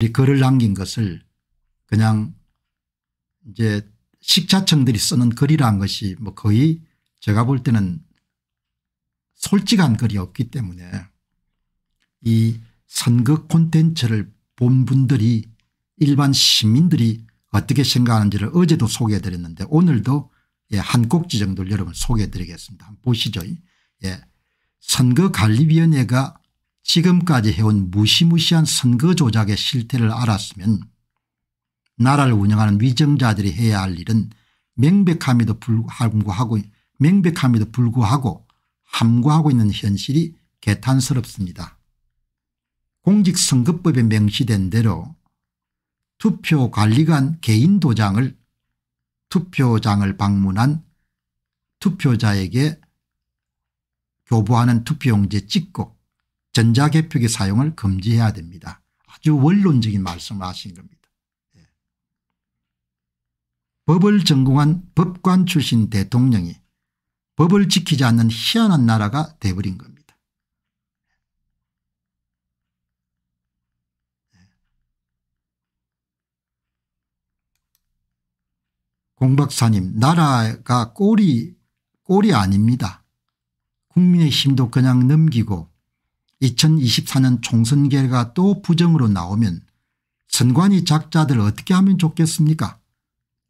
이 글을 남긴 것을 그냥 이제 식자청들이 쓰는 글이란 것이 뭐 거의 제가 볼 때는 솔직한 글이 없기 때문에 이 선거 콘텐츠를 본 분들이 일반 시민들이 어떻게 생각하는지를 어제도 소개해 드렸는데 오늘도 예, 한 꼭지 정도를 여러분 소개해 드리겠습니다. 보시죠. 예, 선거관리위원회가 지금까지 해온 무시무시한 선거 조작의 실태를 알았으면 나라를 운영하는 위정자들이 해야 할 일은 명백함에도 불구하고 명백함에도 불구하고 함구하고 있는 현실이 개탄스럽습니다. 공직선거법에 명시된 대로 투표관리관 개인 도장을 투표장을 방문한 투표자에게 교부하는 투표용지 찍고 전자개표기 사용을 금지해야 됩니다. 아주 원론적인 말씀을 하신 겁니다. 예. 법을 전공한 법관 출신 대통령이 법을 지키지 않는 희한한 나라가 돼버린 겁니다. 예. 공박사님 나라가 꼴이 꼴이 아닙니다. 국민의 힘도 그냥 넘기고 2024년 총선 결과 또 부정으로 나오면 선관위 작자들 어떻게 하면 좋겠습니까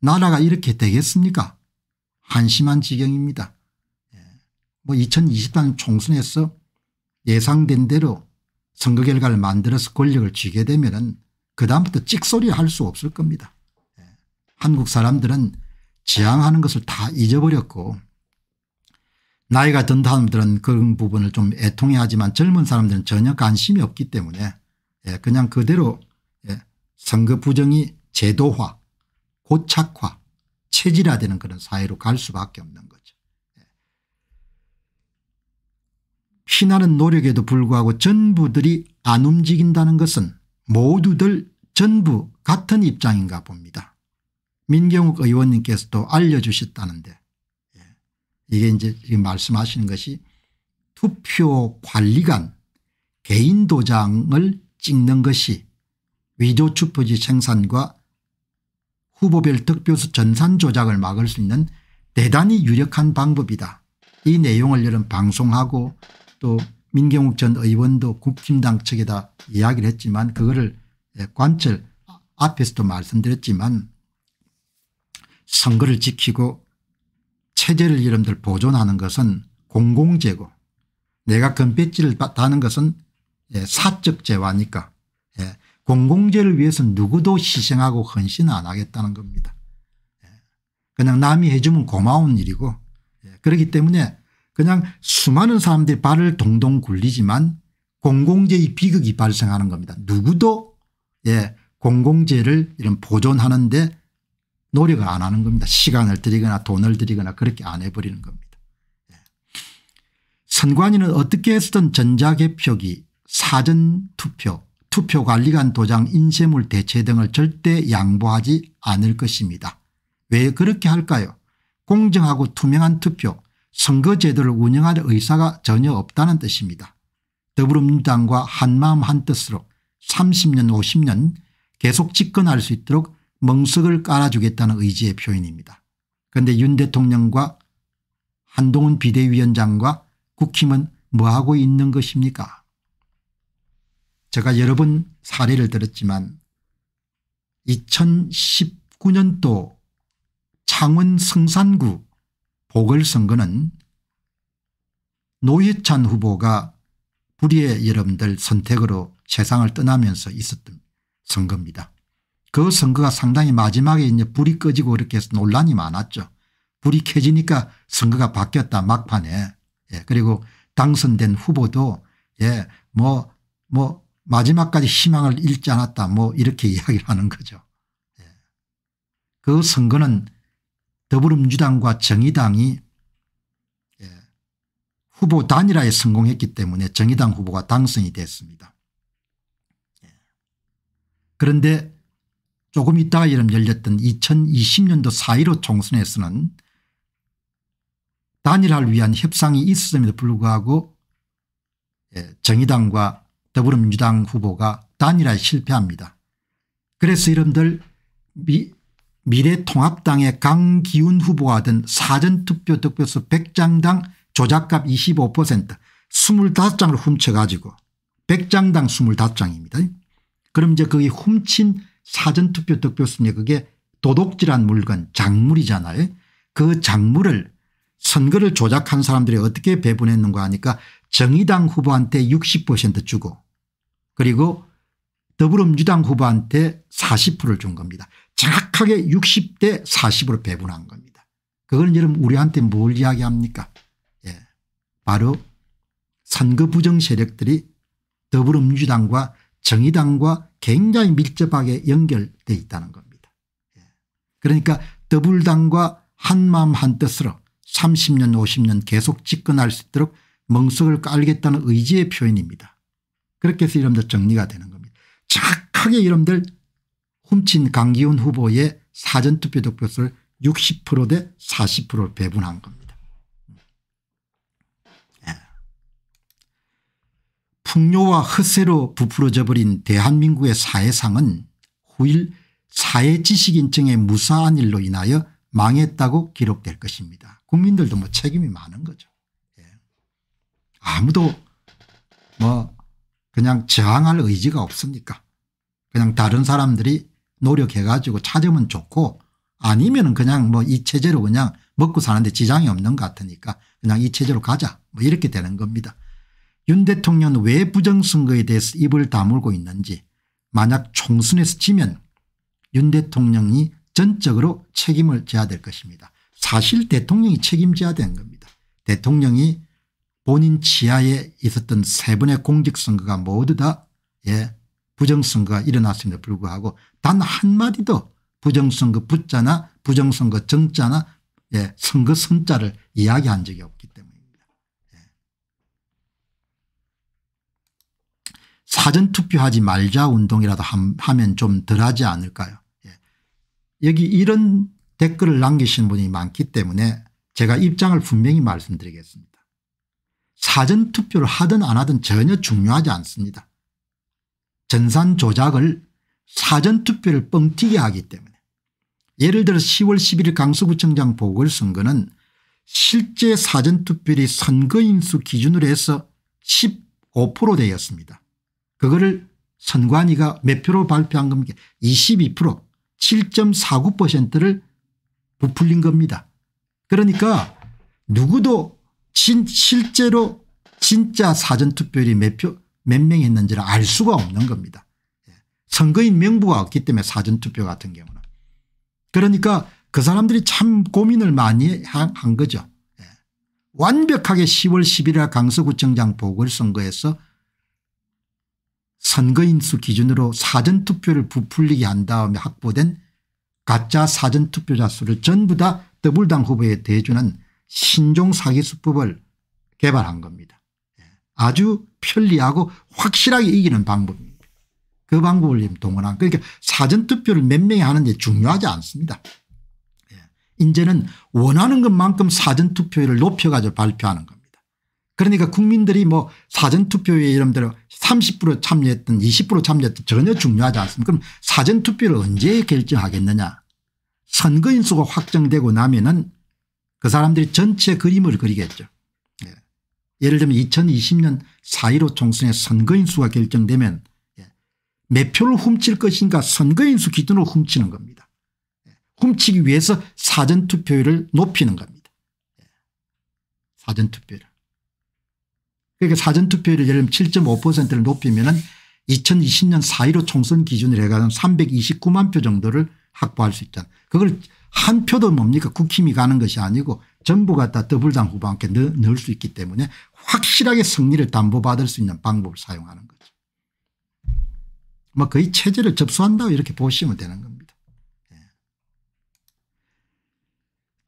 나라가 이렇게 되겠습니까 한심한 지경입니다. 뭐2 0 2 4년 총선에서 예상된 대로 선거 결과를 만들어서 권력을 쥐게 되면 은그 다음부터 찍소리 할 수 없을 겁니다. 예. 한국 사람들은 지향하는 것을 다 잊어버렸고 나이가 든 사람들은 그런 부분을 좀 애통해하지만 젊은 사람들은 전혀 관심이 없기 때문에 예, 그냥 그대로 예, 선거 부정이 제도화 고착화 체질화되는 그런 사회로 갈 수밖에 없는 거죠. 예. 피나는 노력에도 불구하고 전부들이 안 움직인다는 것은 모두들 전부 같은 입장인가 봅니다. 민경욱 의원님께서도 알려주셨다는데 이게 이제 지금 말씀하시는 것이 투표 관리관 개인 도장을 찍는 것이 위조 추표지 생산과 후보별 득표수 전산 조작을 막을 수 있는 대단히 유력한 방법이다. 이 내용을 여름 방송하고 또 민경욱 전 의원도 국힘당 측에다 이야기를 했지만 그거를 예, 관철 앞에서도 말씀드렸지만 선거를 지키고 체제를 이름들 보존하는 것은 공공재고 내가 금배지를 다는 것은 예, 사적 재화니까 예, 공공재를 위해서 누구도 희생하고 헌신 안 하겠다는 겁니다. 예, 그냥 남이 해주면 고마운 일이고 그렇기 때문에 그냥 수많은 사람들이 발을 동동 굴리지만 공공재의 비극이 발생하는 겁니다. 누구도 공공재를 이런 보존하는데 노력을 안 하는 겁니다. 시간을 들이거나 돈을 들이거나 그렇게 안 해버리는 겁니다. 예. 선관위는 어떻게 했서든 전자개표기 사전투표 투표관리관 도장 인쇄물 대체 등을 절대 양보하지 않을 것입니다. 왜 그렇게 할까요 공정하고 투명한 투표 선거제도를 운영할 의사가 전혀 없다는 뜻입니다. 더불어민주당과 한마음 한뜻으로 30년 50년 계속 집권할 수 있도록 멍석을 깔아주겠다는 의지의 표현입니다. 그런데 윤 대통령과 한동훈 비대위원장과 국힘은 뭐하고 있는 것입니까 제가 여러 번 사례를 들었지만 2019년도 창원 성산구 보궐선거는 노회찬 후보가 불의의 여러분들 선택으로 세상을 떠나면서 있었던 선거입니다. 그 선거가 상당히 마지막에 이제 불이 꺼지고 이렇게 해서 논란이 많았죠. 불이 켜지니까 선거가 바뀌었다 막판에. 예, 그리고 당선된 후보도 예, 뭐, 뭐, 마지막까지 희망을 잃지 않았다 뭐 이렇게 이야기를 하는 거죠. 예. 그 선거는 더불어민주당과 정의당이 예, 후보 단일화에 성공했기 때문에 정의당 후보가 당선이 됐습니다. 예. 그런데 조금 이따가 이름 열렸던 2020년도 4.15 총선에서는 단일화를 위한 협상이 있었음에도 불구하고 예, 정의당과 더불어민주당 후보가 단일화에 실패합니다. 그래서 이름들 미, 미래통합당의 강기훈 후보가 든 사전투표 득표수 100장당 조작값 25% 25장을 훔쳐가지고 100장당 25장입니다. 그럼 이제 거기 훔친 사전투표 득표수인데 그게 도둑질한 물건 작물이잖아요. 그 작물을 선거를 조작한 사람들이 어떻게 배분했는가 하니까 정의당 후보한테 60% 주고 그리고 더불어민주당 후보한테 40%를 준 겁니다. 정확하게 60대 40으로 배분한 겁니다. 그걸 여러분 우리한테 뭘 이야기합니까 예. 바로 선거 부정 세력들이 더불어민주당과 정의당과 굉장히 밀접하게 연결돼 있다는 겁니다. 예. 그러니까 더불당과 한마음 한뜻으로 30년 50년 계속 집권할 수 있도록 멍석을 깔겠다는 의지의 표현입니다. 그렇게 해서 이름들 정리가 되는 겁니다. 착하게 이름들 훔친 강기훈 후보의 사전투표 득표수를 60%대 40%로 배분한 겁니다. 풍요와 허세로 부풀어져 버린 대한민국의 사회상은 후일 사회지식인증의 무사한 일로 인하여 망했다고 기록될 것입니다. 국민들도 뭐 책임이 많은 거죠. 예. 아무도 뭐 그냥 저항할 의지가 없으니까 그냥 다른 사람들이 노력해 가지고 찾으면 좋고 아니면 그냥 뭐 이 체제로 그냥 먹고 사는데 지장이 없는 것 같으니까 그냥 이 체제로 가자 뭐 이렇게 되는 겁니다. 윤 대통령은 왜 부정선거에 대해서 입을 다물고 있는지 만약 총선에서 지면 윤 대통령이 전적으로 책임을 져야 될 것입니다. 사실 대통령이 책임져야 되는 겁니다. 대통령이 본인 지하에 있었던 세 번의 공직선거가 모두 다 예, 부정선거가 일어났음에도 불구하고 단 한마디도 부정선거 부자나 부정선거 정자나 예, 선거 선자를 이야기한 적이 없기 때문에 사전투표하지 말자 운동이라도 하면 좀 덜하지 않을까요 예. 여기 이런 댓글을 남기신 분이 많기 때문에 제가 입장을 분명히 말씀드리겠습니다. 사전투표를 하든 안 하든 전혀 중요하지 않습니다. 전산 조작을 사전투표를 뻥튀기 하기 때문에 예를 들어 10월 11일 강서구청장 보궐선거는 실제 사전투표율이 선거인수 기준으로 해서 15% 되었습니다. 그거를 선관위가 몇 표로 발표한 겁니까 22% 7.49%를 부풀린 겁니다. 그러니까 누구도 진 실제로 진짜 사전투표율이 몇표몇명 했는지를 알 수가 없는 겁니다. 예. 선거인 명부가 없기 때문에 사전투표 같은 경우는. 그러니까 그 사람들이 참 고민을 많이 한 거죠. 예. 완벽하게 10월 11일 강서구청장 보궐선거에서 선거인수 기준으로 사전투표를 부풀리게 한 다음에 확보된 가짜 사전투표자 수를 전부 다 더불당 후보에 대주는 신종 사기 수법을 개발한 겁니다. 예. 아주 편리하고 확실하게 이기는 방법입니다. 그 방법을 동원한 그러니까 사전투표를 몇 명이 하는데 중요하지 않습니다. 이제는 예. 원하는 것만큼 사전투표율을 높여가지고 발표하는 겁니다. 그러니까 국민들이 뭐 사전투표에 이름대로 30% 참여했든 20% 참여했든 전혀 중요하지 않습니까 그럼 사전투표를 언제 결정하겠느냐 선거인수가 확정되고 나면은 그 사람들이 전체 그림을 그리겠죠. 예. 를 들면 2020년 4.15 총선의 선거인수가 결정되면 예. 몇 표를 훔칠 것인가 선거인수 기준으로 훔치는 겁니다. 예. 훔치기 위해서 사전투표율을 높이는 겁니다. 예. 사전투표율. 그러니까 사전투표율 이 예를 들면 7.5%를 높이면 은 2020년 4.15 총선 기준으로 해가지고 329만 표 정도를 확보할 수 있잖아. 그걸 한 표도 뭡니까 국힘이 가는 것이 아니고 정부가 다 더블당 후보한테 넣을 수 있기 때문에 확실하게 승리를 담보받을 수 있는 방법을 사용하는 거죠. 뭐 거의 체제를 접수한다고 이렇게 보시면 되는 겁니다. 예.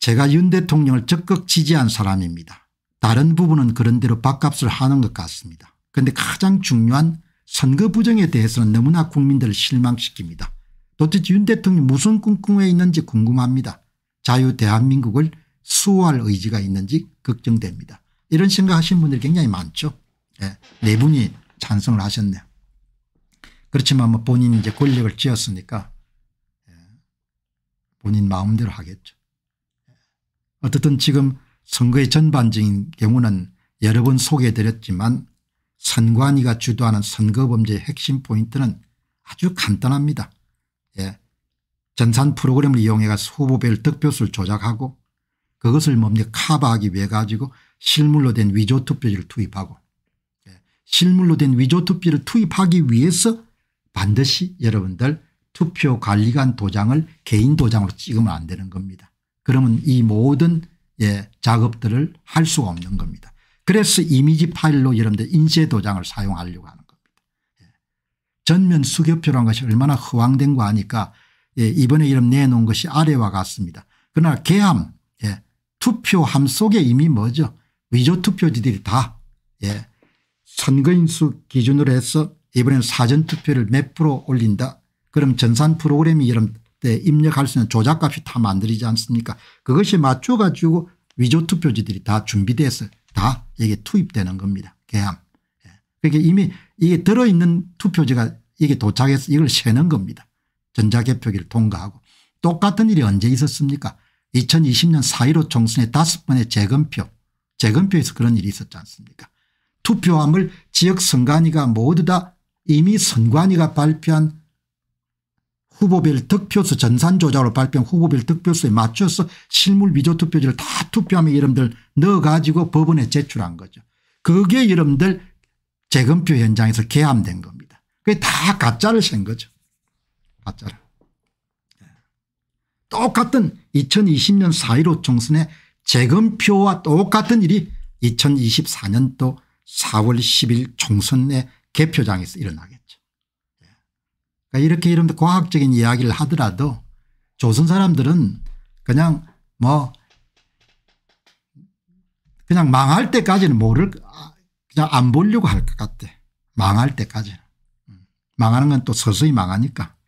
제가 윤 대통령을 적극 지지한 사람입니다. 다른 부분은 그런대로 밥값을 하는 것 같습니다. 그런데 가장 중요한 선거 부정에 대해서는 너무나 국민들을 실망시킵니다. 도대체 윤 대통령이 무슨 꿍꿍에 있는지 궁금합니다. 자유 대한민국을 수호할 의지가 있는지 걱정됩니다. 이런 생각하시는 분들이 굉장히 많죠. 네, 네 분이 찬성을 하셨네요. 그렇지만 뭐 본인이 이제 권력을 쥐었으니까 예, 본인 마음대로 하겠죠. 어쨌든 지금 선거의 전반적인 경우는 여러 번 소개해드렸지만 선관위가 주도하는 선거범죄의 핵심 포인트는 아주 간단합니다. 예. 전산 프로그램을 이용해가 후보별 득표수를 조작하고 그것을 뭡니까 카바하기 위해 가지고 실물로 된 위조 투표지를 투입하고 예. 실물로 된 위조 투표를 투입하기 위해서 반드시 여러분들 투표관리관 도장을 개인 도장으로 찍으면 안 되는 겁니다. 그러면 이 모든 예, 작업들을 할 수가 없는 겁니다. 그래서 이미지 파일로 여러분들 인쇄 도장을 사용하려고 하는 겁니다. 예. 전면 수교표라는 것이 얼마나 허황된 거 아니까 예, 이번에 이름 내놓은 것이 아래와 같습니다. 그러나 개함 예, 투표함 속에 이미 뭐죠 위조 투표지들이 다 예, 선거인수 기준으로 해서 이번엔 사전투표를 몇 프로 올린다. 그럼 전산 프로그램이 이런 때 입력할 수 있는 조작값이 다 만들이지 않습니까 그것이 맞춰가지고 위조 투표지들이 다 준비돼서 다여기 투입되는 겁니다. 개함. 예. 그러니까 이미 이게 들어있는 투표지가 이게 도착해서 이걸 세는 겁니다. 전자개표기를 통과하고 똑같은 일이 언제 있었습니까 2020년 4.15 총선에 다섯 번의 재검표 재검표에서 그런 일이 있었지 않습니까 투표함을 지역 선관위가 모두 다 이미 선관위가 발표한 후보별 득표수 전산조작으로 발표한 후보별 득표수에 맞춰서 실물 위조 투표지를 다 투표하면 여러분들 넣어가지고 법원에 제출한 거죠. 그게 여러분들 재검표 현장에서 개함된 겁니다. 그게 다 가짜를 센 거죠. 가짜를. 예. 똑같은 2020년 4.15총선에 재검표와 똑같은 일이 2024년도 4월 10일 총선내 개표장에서 일어나겠죠. 그러니까 이렇게 이런 과학적인 이야기를 하더라도 조선 사람들은 그냥 뭐 그냥 망할 때까지는 모를 그냥 안 보려고 할 것 같아. 망할 때까지. 음. 망하는 건 또 서서히 망하니까.